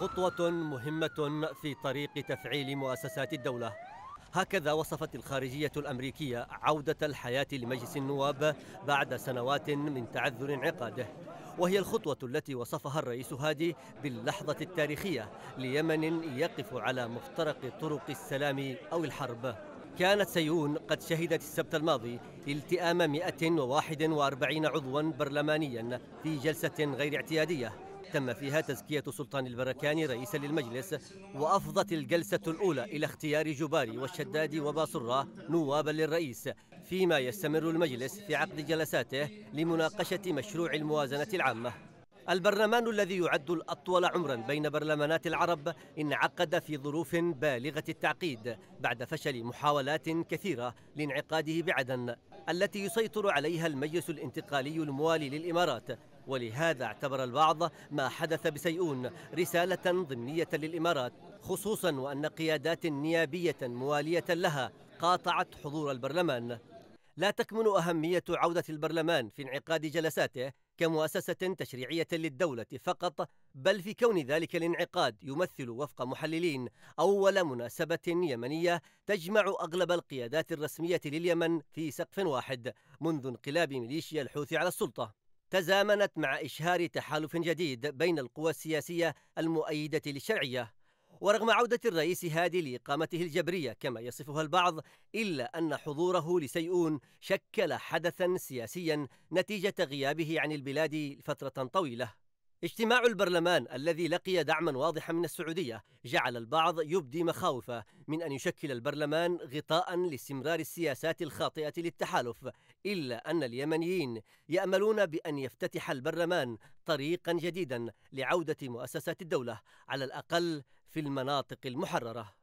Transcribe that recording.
خطوة مهمة في طريق تفعيل مؤسسات الدولة هكذا وصفت الخارجية الأمريكية عودة الحياة لمجلس النواب بعد سنوات من تعذر انعقاده وهي الخطوة التي وصفها الرئيس هادي باللحظة التاريخية ليمن يقف على مفترق طرق السلام أو الحرب كانت سيئون قد شهدت السبت الماضي التئام 141 عضوا برلمانيا في جلسة غير اعتيادية تم فيها تزكية سلطان البركاني رئيسا للمجلس وأفضت الجلسة الأولى إلى اختيار جباري والشداد وباصرة نوابا للرئيس فيما يستمر المجلس في عقد جلساته لمناقشة مشروع الموازنة العامة البرلمان الذي يعد الأطول عمرا بين برلمانات العرب انعقد في ظروف بالغة التعقيد بعد فشل محاولات كثيرة لانعقاده بعدن التي يسيطر عليها المجلس الانتقالي الموالي للإمارات ولهذا اعتبر البعض ما حدث بسيئون رسالة ضمنية للإمارات خصوصا وأن قيادات نيابية موالية لها قاطعت حضور البرلمان لا تكمن أهمية عودة البرلمان في انعقاد جلساته كمؤسسة تشريعية للدولة فقط بل في كون ذلك الانعقاد يمثل وفق محللين أول مناسبة يمنية تجمع أغلب القيادات الرسمية لليمن في سقف واحد منذ انقلاب ميليشيا الحوثي على السلطة تزامنت مع إشهار تحالف جديد بين القوى السياسية المؤيدة للشرعية ورغم عودة الرئيس هادي لإقامته الجبرية كما يصفها البعض إلا أن حضوره لسيئون شكل حدثا سياسيا نتيجة غيابه عن البلاد فترة طويلة اجتماع البرلمان الذي لقي دعما واضحا من السعودية جعل البعض يبدي مخاوفه من أن يشكل البرلمان غطاء لاستمرار السياسات الخاطئة للتحالف إلا أن اليمنيين يأملون بأن يفتتح البرلمان طريقا جديدا لعودة مؤسسات الدولة على الأقل في المناطق المحرره